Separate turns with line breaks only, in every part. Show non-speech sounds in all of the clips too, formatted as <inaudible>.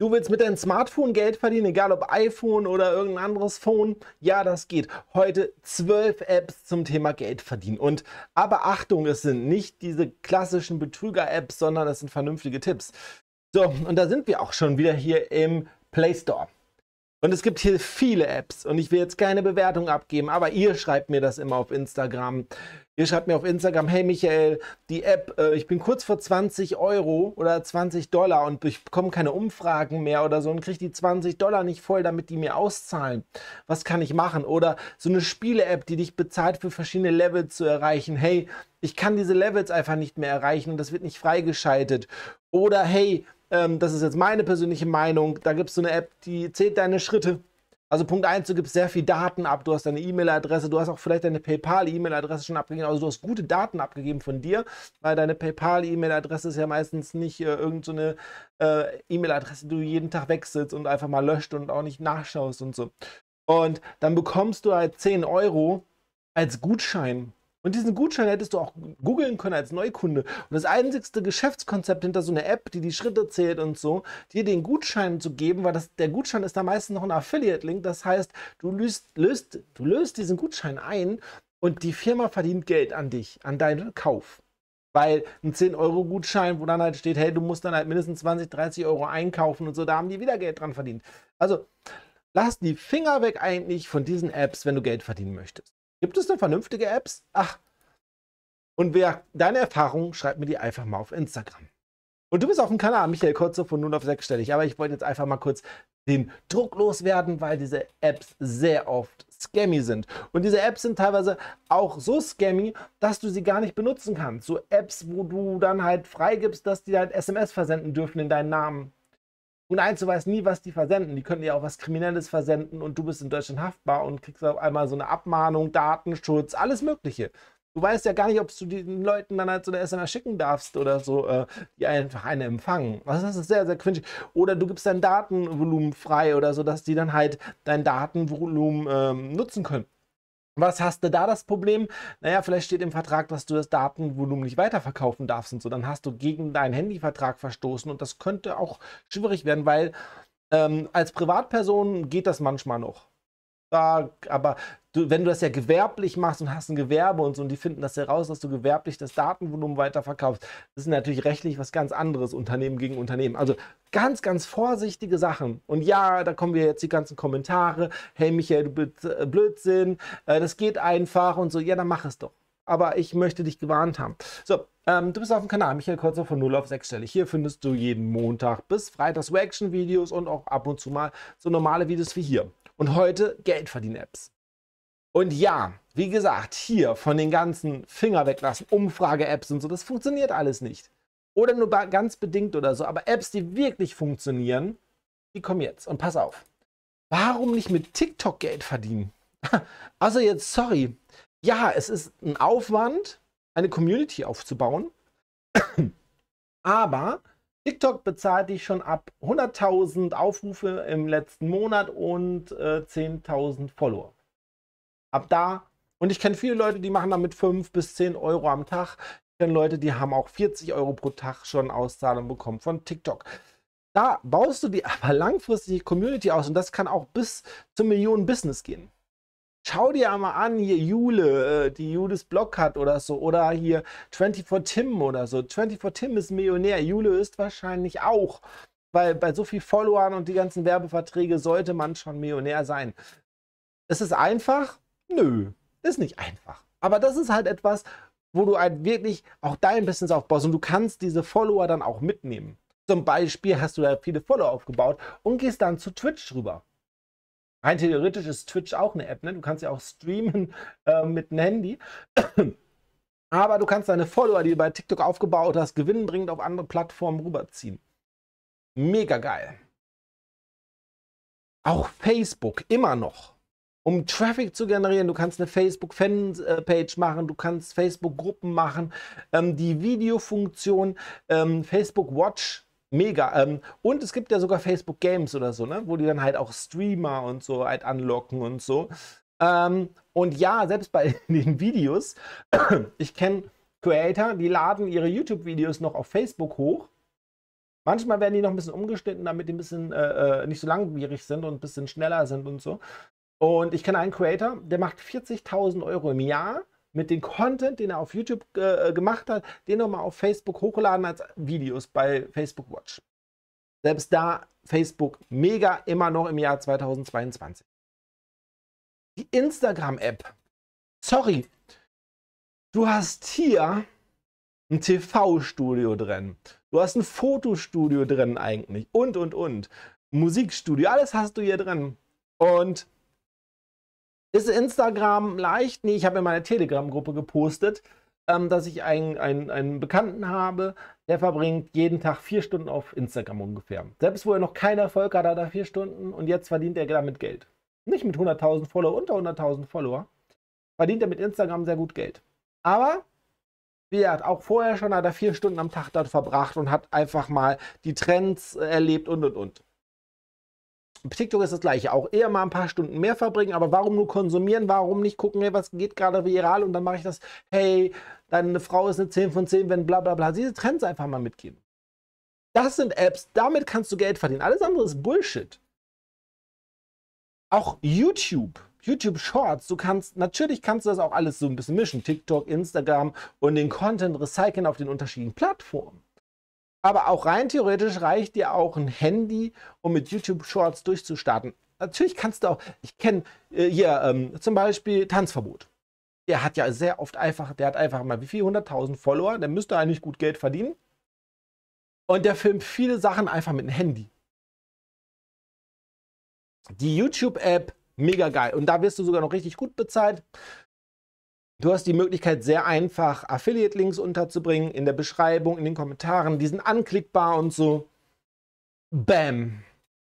Du willst mit deinem Smartphone Geld verdienen, egal ob iPhone oder irgendein anderes Phone? Ja, das geht. Heute zwölf Apps zum Thema Geld verdienen. Und aber Achtung, es sind nicht diese klassischen Betrüger-Apps, sondern es sind vernünftige Tipps. So, und da sind wir auch schon wieder hier im Play Store. Und es gibt hier viele Apps und ich will jetzt keine Bewertung abgeben, aber ihr schreibt mir das immer auf Instagram. Ihr schreibt mir auf Instagram, hey Michael, die App, äh, ich bin kurz vor 20 Euro oder 20 Dollar und ich bekomme keine Umfragen mehr oder so und kriege die 20 Dollar nicht voll, damit die mir auszahlen. Was kann ich machen? Oder so eine Spiele-App, die dich bezahlt für verschiedene Levels zu erreichen. Hey, ich kann diese Levels einfach nicht mehr erreichen und das wird nicht freigeschaltet. Oder hey, ähm, das ist jetzt meine persönliche Meinung, da gibt es so eine App, die zählt deine Schritte also Punkt 1, du gibst sehr viel Daten ab, du hast deine E-Mail-Adresse, du hast auch vielleicht deine PayPal-E-Mail-Adresse schon abgegeben, also du hast gute Daten abgegeben von dir, weil deine PayPal-E-Mail-Adresse ist ja meistens nicht äh, irgendeine so äh, E-Mail-Adresse, die du jeden Tag wechselst und einfach mal löscht und auch nicht nachschaust und so. Und dann bekommst du halt 10 Euro als Gutschein und diesen Gutschein hättest du auch googeln können als Neukunde. Und das einzigste Geschäftskonzept hinter so einer App, die die Schritte zählt und so, dir den Gutschein zu geben, weil das, der Gutschein ist da meistens noch ein Affiliate-Link. Das heißt, du löst, löst, du löst diesen Gutschein ein und die Firma verdient Geld an dich, an deinen Kauf. Weil ein 10-Euro-Gutschein, wo dann halt steht, hey, du musst dann halt mindestens 20, 30 Euro einkaufen und so, da haben die wieder Geld dran verdient. Also lass die Finger weg eigentlich von diesen Apps, wenn du Geld verdienen möchtest. Gibt es denn vernünftige Apps? Ach. Und wer deine Erfahrung, schreibt mir die einfach mal auf Instagram. Und du bist auf dem Kanal, Michael Kurze von 0 auf 6 stellig. Aber ich wollte jetzt einfach mal kurz den Druck loswerden, weil diese Apps sehr oft scammy sind. Und diese Apps sind teilweise auch so scammy, dass du sie gar nicht benutzen kannst. So Apps, wo du dann halt freigibst, dass die halt SMS versenden dürfen in deinen Namen. Und eins, du weißt nie, was die versenden. Die können ja auch was Kriminelles versenden und du bist in Deutschland haftbar und kriegst auf einmal so eine Abmahnung, Datenschutz, alles Mögliche. Du weißt ja gar nicht, ob du den Leuten dann halt so eine SMS schicken darfst oder so, äh, die einfach eine empfangen. Also das ist sehr, sehr cringe. Oder du gibst dein Datenvolumen frei oder so, dass die dann halt dein Datenvolumen ähm, nutzen können. Was hast du da das Problem? Naja, vielleicht steht im Vertrag, dass du das Datenvolumen nicht weiterverkaufen darfst und so. Dann hast du gegen deinen Handyvertrag verstoßen und das könnte auch schwierig werden, weil ähm, als Privatperson geht das manchmal noch. aber du, wenn du das ja gewerblich machst und hast ein Gewerbe und so und die finden das heraus, dass du gewerblich das Datenvolumen weiterverkaufst, das ist natürlich rechtlich was ganz anderes, Unternehmen gegen Unternehmen. Also ganz, ganz vorsichtige Sachen. Und ja, da kommen wir jetzt die ganzen Kommentare, hey Michael, du bist äh, Blödsinn, äh, das geht einfach und so, ja, dann mach es doch. Aber ich möchte dich gewarnt haben. So, ähm, du bist auf dem Kanal Michael Kotzer von 0 auf 6 Stelle. Hier findest du jeden Montag bis Freitags reaction videos und auch ab und zu mal so normale Videos wie hier. Und heute Geldverdien-Apps. Und ja, wie gesagt, hier von den ganzen Finger weglassen, Umfrage-Apps und so, das funktioniert alles nicht. Oder nur ganz bedingt oder so. Aber Apps, die wirklich funktionieren, die kommen jetzt. Und pass auf. Warum nicht mit TikTok Geld verdienen? <laughs> Also jetzt, sorry. Ja, es ist ein Aufwand, eine Community aufzubauen. <clears throat> Aber TikTok bezahlt dich schon ab 100.000 Aufrufe im letzten Monat und äh, 10.000 Follower. Ab da. Und ich kenne viele Leute, die machen damit 5 bis 10 Euro am Tag. Ich kenne Leute, die haben auch 40 Euro pro Tag schon Auszahlung bekommen von TikTok. Da baust du dir <laughs> aber langfristige Community aus und das kann auch bis zum Millionen-Business gehen. Schau dir einmal an, hier Jule, äh, die Jules Blog hat oder so, oder hier 24 Tim oder so. 24 Tim ist Millionär, Jule ist wahrscheinlich auch. Weil bei so viel Followern und die ganzen Werbeverträge sollte man schon Millionär sein. Es ist einfach, Nö, ist nicht einfach. Aber das ist halt etwas, wo du halt wirklich auch dein Business aufbaust und du kannst diese Follower dann auch mitnehmen. Zum Beispiel hast du da viele Follower aufgebaut und gehst dann zu Twitch rüber. Rein theoretisch ist Twitch auch eine App, ne? Du kannst ja auch streamen äh, mit einem Handy. <clears throat> Aber du kannst deine Follower, die du bei TikTok aufgebaut hast, gewinnbringend auf andere Plattformen rüberziehen. Mega geil. Auch Facebook immer noch um Traffic zu generieren. Du kannst eine Facebook-Fan-Page machen, du kannst Facebook-Gruppen machen, ähm, die Videofunktion, ähm, Facebook Watch, mega. Ähm, und es gibt ja sogar Facebook Games oder so, ne? wo die dann halt auch Streamer und so halt anlocken und so. Ähm, und ja, selbst bei <laughs> den Videos, <coughs> ich kenne Creator, die laden ihre YouTube-Videos noch auf Facebook hoch. Manchmal werden die noch ein bisschen umgeschnitten, damit die ein bisschen äh, äh nicht so langwierig sind und ein bisschen schneller sind und so. Und ich kenne einen Creator, der macht 40.000 Euro im Jahr mit dem Content, den er auf YouTube äh, äh gemacht hat, den nochmal auf Facebook hochgeladen als Videos bei Facebook Watch. Selbst da Facebook mega immer noch im Jahr 2022. Die Instagram-App. Sorry, du hast hier ein TV-Studio drin. Du hast ein Fotostudio drin eigentlich und, und, und. Musikstudio, alles hast du hier drin. Und ist Instagram leicht? Nee, ich habe in meiner Telegram-Gruppe gepostet, ähm, dass ich einen, einen, einen Bekannten habe, der verbringt jeden Tag vier Stunden auf Instagram ungefähr. Selbst wo er noch keinen Erfolg hat, hat er vier Stunden und jetzt verdient er damit Geld. Nicht mit 100.000 Follower, unter 100.000 Follower. Verdient er mit Instagram sehr gut Geld. Aber wie er hat auch vorher schon hat er vier Stunden am Tag dort verbracht und hat einfach mal die Trends äh, erlebt und und und. TikTok ist das gleiche. Auch eher mal ein paar Stunden mehr verbringen, aber warum nur konsumieren? Warum nicht gucken, hey, was geht gerade viral und dann mache ich das, hey, deine Frau ist eine 10 von 10, wenn bla bla bla. Diese Trends einfach mal mitgeben. Das sind Apps, damit kannst du Geld verdienen. Alles andere ist Bullshit. Auch YouTube, YouTube Shorts, du kannst, natürlich kannst du das auch alles so ein bisschen mischen. TikTok, Instagram und den Content recyceln auf den unterschiedlichen Plattformen. Aber auch rein theoretisch reicht dir auch ein Handy, um mit YouTube Shorts durchzustarten. Natürlich kannst du auch, ich kenne äh, hier ähm, zum Beispiel Tanzverbot. Der hat ja sehr oft einfach, der hat einfach mal wie viel, 100.000 Follower, der müsste eigentlich gut Geld verdienen. Und der filmt viele Sachen einfach mit dem Handy. Die YouTube-App, mega geil. Und da wirst du sogar noch richtig gut bezahlt. Du hast die Möglichkeit, sehr einfach Affiliate-Links unterzubringen, in der Beschreibung, in den Kommentaren, die sind anklickbar und so. Bam!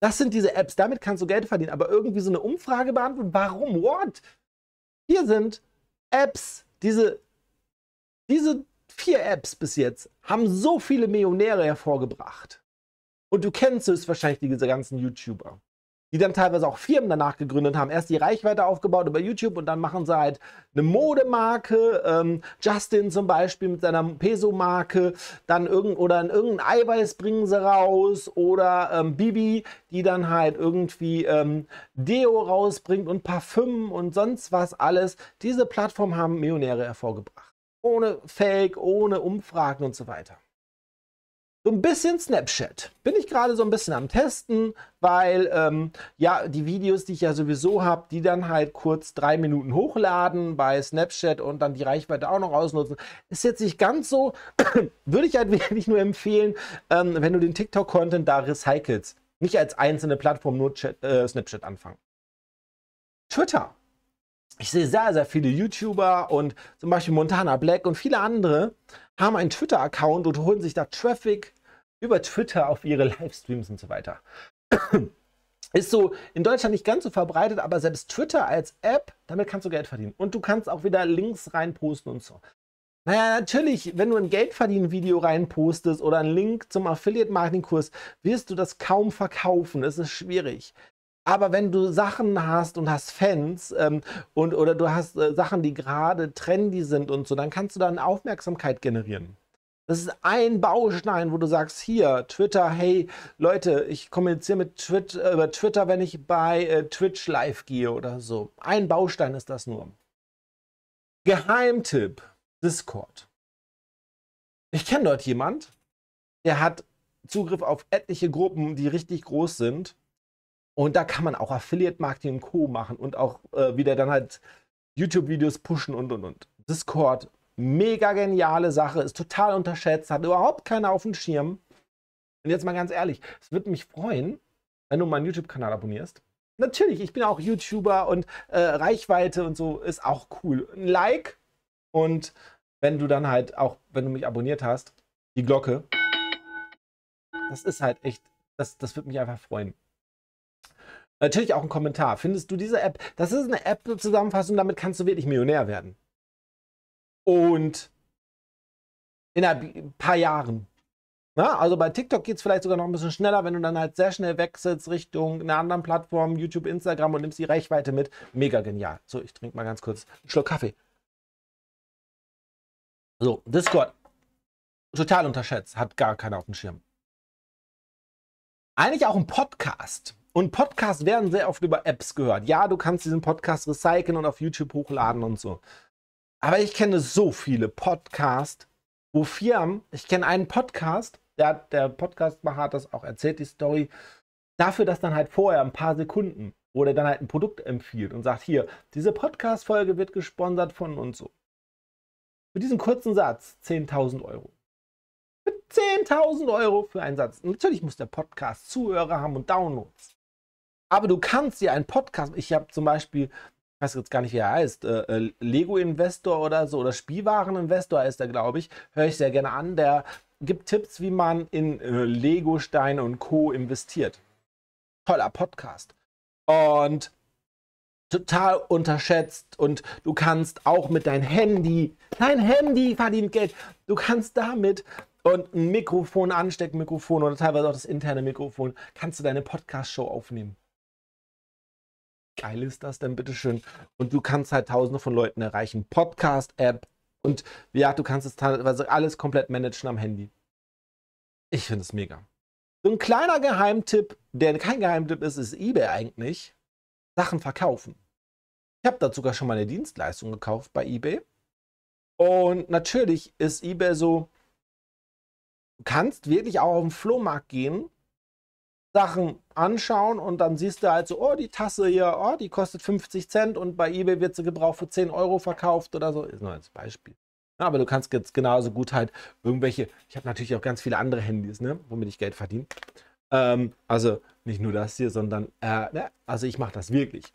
Das sind diese Apps, damit kannst du Geld verdienen, aber irgendwie so eine Umfrage beantworten, warum, what? Hier sind Apps, diese, diese vier Apps bis jetzt haben so viele Millionäre hervorgebracht. Und du kennst höchstwahrscheinlich diese ganzen YouTuber die dann teilweise auch Firmen danach gegründet haben. Erst die Reichweite aufgebaut über YouTube und dann machen sie halt eine Modemarke, ähm, Justin zum Beispiel mit seiner Peso-Marke, dann irgend oder in irgendein Eiweiß bringen sie raus oder ähm, Bibi, die dann halt irgendwie ähm, Deo rausbringt und Parfüm und sonst was alles. Diese Plattform haben Millionäre hervorgebracht. Ohne Fake, ohne Umfragen und so weiter so ein bisschen Snapchat. Bin ich gerade so ein bisschen am Testen, weil ähm, ja, die Videos, die ich ja sowieso habe, die dann halt kurz drei Minuten hochladen bei Snapchat und dann die Reichweite auch noch ausnutzen, ist jetzt nicht ganz so. <coughs> Würde ich halt <laughs> wirklich nur empfehlen, ähm, wenn du den TikTok-Content da recycelst. Nicht als einzelne Plattform nur Chat, äh, Snapchat anfangen. Twitter. Ich sehe sehr, sehr viele YouTuber und zum Beispiel Montana Black und viele andere, haben einen Twitter-Account und holen sich da Traffic über Twitter auf ihre <laughs> Livestreams und so weiter. <clears throat> Ist so in Deutschland nicht ganz so verbreitet, aber selbst Twitter als App, damit kannst du Geld verdienen. Und du kannst auch wieder Links reinposten und so. Naja, natürlich, wenn du ein Geldverdienen-Video reinpostest oder einen Link zum Affiliate-Marketing-Kurs, wirst du das kaum verkaufen. Es ist schwierig. Aber wenn du Sachen hast und hast Fans ähm, und, oder du hast äh, Sachen, die gerade trendy sind und so, dann kannst du dann Aufmerksamkeit generieren. Das ist ein Baustein, wo du sagst, hier, Twitter, hey Leute, ich kommuniziere mit Twit äh, über Twitter, wenn ich bei äh, Twitch live gehe oder so. Ein Baustein ist das nur. Geheimtipp, Discord. Ich kenne dort jemand, der hat Zugriff auf etliche Gruppen, die richtig groß sind und da kann man auch Affiliate-Marketing und Co. machen und auch äh, wieder dann halt YouTube-Videos pushen und und und. Discord, mega geniale Sache, ist total unterschätzt, hat überhaupt keiner auf dem Schirm. Und jetzt mal ganz ehrlich, es würde mich freuen, wenn du meinen YouTube-Kanal abonnierst. Natürlich, ich bin auch YouTuber und äh, Reichweite und so ist auch cool. Ein Like und wenn du dann halt auch, wenn du mich abonniert hast, die Glocke. Das ist halt echt, das, das würde mich einfach freuen. Natürlich auch ein Kommentar. Findest du diese App? Das ist eine App-Zusammenfassung, damit kannst du wirklich Millionär werden. Und in ein paar Jahren. Na, also bei TikTok geht es vielleicht sogar noch ein bisschen schneller, wenn du dann halt sehr schnell wechselst Richtung einer anderen Plattform, YouTube, Instagram und nimmst die Reichweite mit. Mega genial. So, ich trinke mal ganz kurz einen Schluck Kaffee. So, Discord. Total unterschätzt, hat gar keiner auf dem Schirm. Eigentlich auch ein Podcast. Und Podcasts werden sehr oft über Apps gehört. Ja, du kannst diesen Podcast recyceln und auf YouTube hochladen und so. Aber ich kenne so viele Podcasts, wo Firmen, ich kenne einen Podcast, der, der Podcastmacher hat das auch erzählt, die Story, dafür, dass dann halt vorher ein paar Sekunden, wo der dann halt ein Produkt empfiehlt und sagt, hier, diese Podcast-Folge wird gesponsert von und so. Für diesen kurzen Satz 10.000 Euro. 10.000 Euro für einen Satz. Natürlich muss der Podcast Zuhörer haben und Downloads. Aber du kannst dir einen Podcast, ich habe zum Beispiel, ich weiß jetzt gar nicht, wie er heißt, äh, äh, Lego Investor oder so, oder Spielwaren Investor heißt er, glaube ich, höre ich sehr gerne an, der gibt Tipps, wie man in äh, Lego Steine und Co investiert. Toller Podcast. Und total unterschätzt und du kannst auch mit deinem Handy, dein Handy verdient Geld, du kannst damit und ein Mikrofon, Ansteckmikrofon oder teilweise auch das interne Mikrofon, kannst du deine Podcast-Show aufnehmen geil ist das denn, bitteschön? Und du kannst halt tausende von Leuten erreichen. Podcast-App und ja, du kannst es teilweise alles komplett managen am Handy. Ich finde es mega. So ein kleiner Geheimtipp, der kein Geheimtipp ist, ist eBay eigentlich. Sachen verkaufen. Ich habe dazu sogar schon mal eine Dienstleistung gekauft bei eBay. Und natürlich ist eBay so, du kannst wirklich auch auf den Flohmarkt gehen Sachen anschauen und dann siehst du halt so, oh, die Tasse hier, oh, die kostet 50 Cent und bei eBay wird sie gebraucht für 10 Euro verkauft oder so. Ist nur als Beispiel. Ja, aber du kannst jetzt genauso gut halt irgendwelche, ich habe natürlich auch ganz viele andere Handys, ne, womit ich Geld verdiene. Ähm, also nicht nur das hier, sondern, äh, ne, also ich mache das wirklich.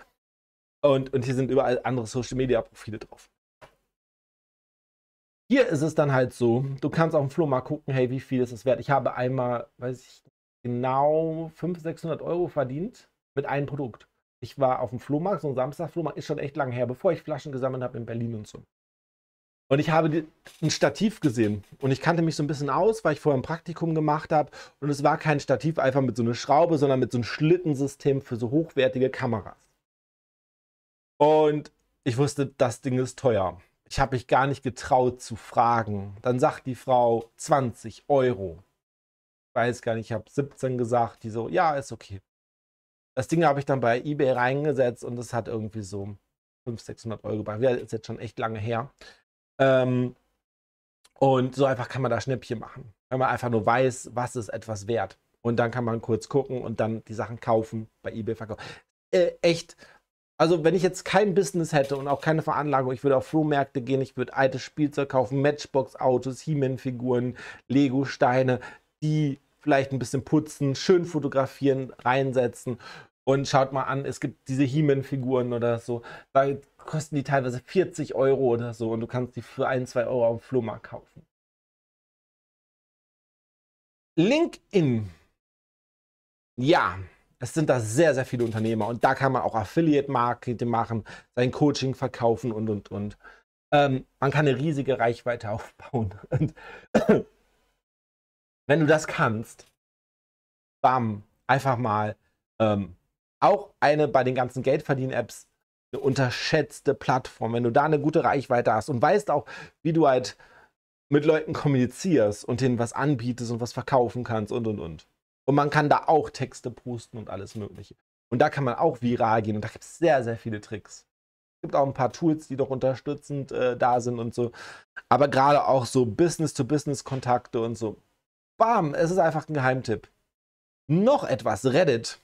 Und, und hier sind überall andere Social-Media-Profile drauf. Hier ist es dann halt so, du kannst auf dem mal gucken, hey, wie viel ist es wert? Ich habe einmal, weiß ich genau 500, 600 Euro verdient mit einem Produkt. Ich war auf dem Flohmarkt, so ein Samstag-Flohmarkt ist schon echt lange her, bevor ich Flaschen gesammelt habe in Berlin und so. Und ich habe ein Stativ gesehen und ich kannte mich so ein bisschen aus, weil ich vorher ein Praktikum gemacht habe. Und es war kein Stativ einfach mit so einer Schraube, sondern mit so einem Schlittensystem für so hochwertige Kameras. Und ich wusste, das Ding ist teuer. Ich habe mich gar nicht getraut zu fragen. Dann sagt die Frau 20 Euro weiß gar nicht, ich habe 17 gesagt, die so, ja, ist okay. Das Ding habe ich dann bei eBay reingesetzt und es hat irgendwie so 500, 600 Euro gebracht. Ja, ist jetzt schon echt lange her. Ähm, und so einfach kann man da Schnäppchen machen, wenn man einfach nur weiß, was ist etwas wert. Und dann kann man kurz gucken und dann die Sachen kaufen, bei eBay verkaufen. Äh, echt. Also, wenn ich jetzt kein Business hätte und auch keine Veranlagung, ich würde auf Flohmärkte gehen, ich würde altes Spielzeug kaufen, Matchbox-Autos, He-Man-Figuren, Lego-Steine, die vielleicht ein bisschen putzen, schön fotografieren, reinsetzen. Und schaut mal an, es gibt diese He-Man-Figuren oder so. Da kosten die teilweise 40 Euro oder so und du kannst die für ein, zwei Euro am Flohmarkt kaufen. LinkedIn. Ja, es sind da sehr, sehr viele Unternehmer und da kann man auch Affiliate-Marketing machen, sein Coaching verkaufen und, und, und. Ähm, man kann eine riesige Reichweite <laughs> aufbauen. Und wenn du das kannst, bam, einfach mal ähm, auch eine bei den ganzen Geldverdienen-Apps eine unterschätzte Plattform, wenn du da eine gute Reichweite hast und weißt auch, wie du halt mit Leuten kommunizierst und denen was anbietest und was verkaufen kannst und und und. Und man kann da auch Texte posten und alles Mögliche. Und da kann man auch viral gehen und da gibt es sehr, sehr viele Tricks. Es gibt auch ein paar Tools, die doch unterstützend äh, da sind und so. Aber gerade auch so Business-to-Business-Kontakte und so, Bam, es ist einfach ein Geheimtipp. Noch etwas, Reddit.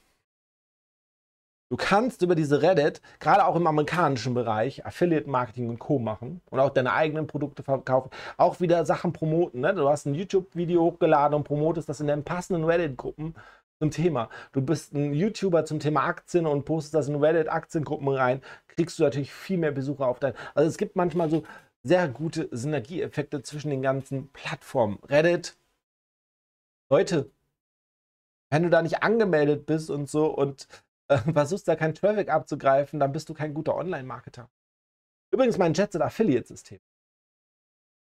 Du kannst über diese Reddit, gerade auch im amerikanischen Bereich, Affiliate Marketing und Co. machen und auch deine eigenen Produkte verkaufen, auch wieder Sachen promoten. Ne? Du hast ein YouTube-Video hochgeladen und promotest das in den passenden Reddit-Gruppen zum Thema. Du bist ein YouTuber zum Thema Aktien und postest das in Reddit-Aktiengruppen rein, kriegst du natürlich viel mehr Besucher auf dein. Also es gibt manchmal so sehr gute Synergieeffekte zwischen den ganzen Plattformen. Reddit, Leute, wenn du da nicht angemeldet bist und so und äh, <laughs> versuchst da keinen Traffic abzugreifen, dann bist du kein guter Online-Marketer. Übrigens, mein Jet Affiliate-System.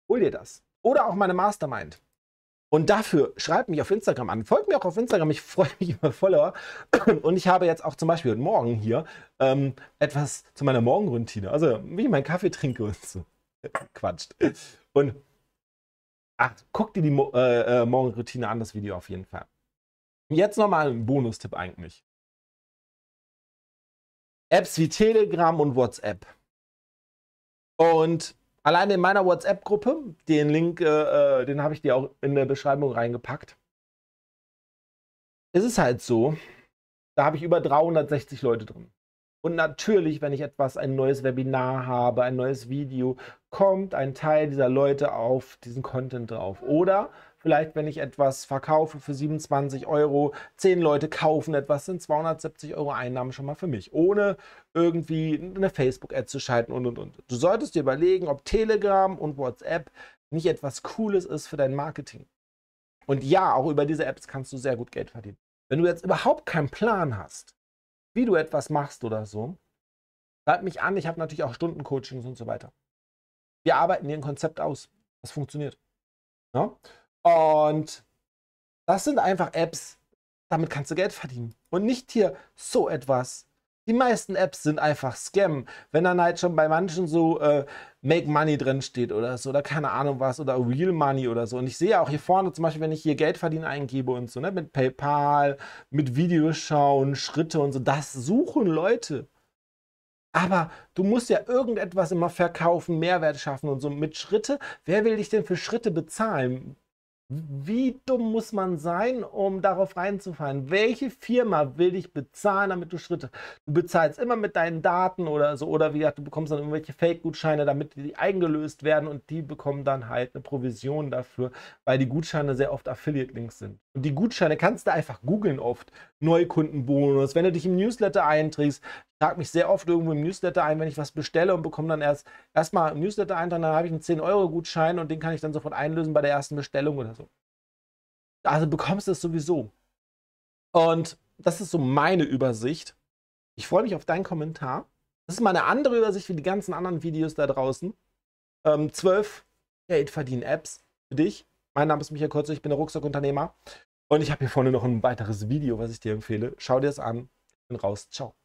Hol dir das. Oder auch meine Mastermind. Und dafür schreib mich auf Instagram an. Folgt mir auch auf Instagram. Ich <laughs> freue mich über Follower. <clears throat> Und ich habe jetzt auch zum Beispiel heute morgen hier ähm, etwas zu meiner Morgenroutine. Also, wie ich meinen Kaffee trinke und so. <laughs> Quatscht. Und Ach, guck dir die Mo äh, äh, Morgenroutine an, das Video auf jeden Fall. Jetzt nochmal ein Bonustipp eigentlich. Apps wie Telegram und WhatsApp. Und alleine in meiner WhatsApp-Gruppe, den Link, äh, äh, den habe ich dir auch in der Beschreibung reingepackt. Es ist halt so, da habe ich über 360 Leute drin. Und natürlich, wenn ich etwas, ein neues Webinar habe, ein neues Video, kommt ein Teil dieser Leute auf diesen Content drauf. Oder vielleicht, wenn ich etwas verkaufe für 27 Euro, 10 Leute kaufen etwas, sind 270 Euro Einnahmen schon mal für mich, ohne irgendwie eine Facebook-Ad zu schalten und und und. Du solltest dir überlegen, ob Telegram und WhatsApp nicht etwas Cooles ist für dein Marketing. Und ja, auch über diese Apps kannst du sehr gut Geld verdienen. Wenn du jetzt überhaupt keinen Plan hast, wie du etwas machst oder so. Schreib mich an, ich habe natürlich auch Stundencoachings und so weiter. Wir arbeiten hier ein Konzept aus. Das funktioniert. Ja? Ne? Und das sind einfach Apps, damit kannst du Geld verdienen. Und nicht hier so etwas die meisten Apps sind einfach Scam. Wenn dann halt schon bei manchen so äh, Make Money drin steht oder so, oder keine Ahnung was, oder Real Money oder so. Und ich sehe auch hier vorne zum Beispiel, wenn ich hier Geld verdienen eingebe und so, ne, mit PayPal, mit Videos schauen, Schritte und so, das suchen Leute. Aber du musst ja irgendetwas immer verkaufen, Mehrwert schaffen und so. Mit Schritte, wer will dich denn für Schritte bezahlen? Wie dumm muss man sein, um darauf reinzufallen? Welche Firma will dich bezahlen, damit du Schritte? Du bezahlst immer mit deinen Daten oder so, oder wie gesagt, du bekommst dann irgendwelche Fake-Gutscheine, damit die eingelöst werden und die bekommen dann halt eine Provision dafür, weil die Gutscheine sehr oft Affiliate-Links sind. Und die Gutscheine kannst du einfach googeln oft. Neukundenbonus, wenn du dich im Newsletter einträgst, trage mich sehr oft irgendwo im Newsletter ein, wenn ich was bestelle und bekomme dann erst erstmal im Newsletter ein, dann habe ich einen 10-Euro-Gutschein und den kann ich dann sofort einlösen bei der ersten Bestellung oder so. Also bekommst du es sowieso. Und das ist so meine Übersicht. Ich freue mich auf deinen Kommentar. Das ist mal eine andere Übersicht wie die ganzen anderen Videos da draußen. Ähm, 12 Geld-Verdienen-Apps für dich. Mein Name ist Michael Kurze, ich bin der Rucksackunternehmer. Und ich habe hier vorne noch ein weiteres Video, was ich dir empfehle. Schau dir es an. Ich bin raus. Ciao.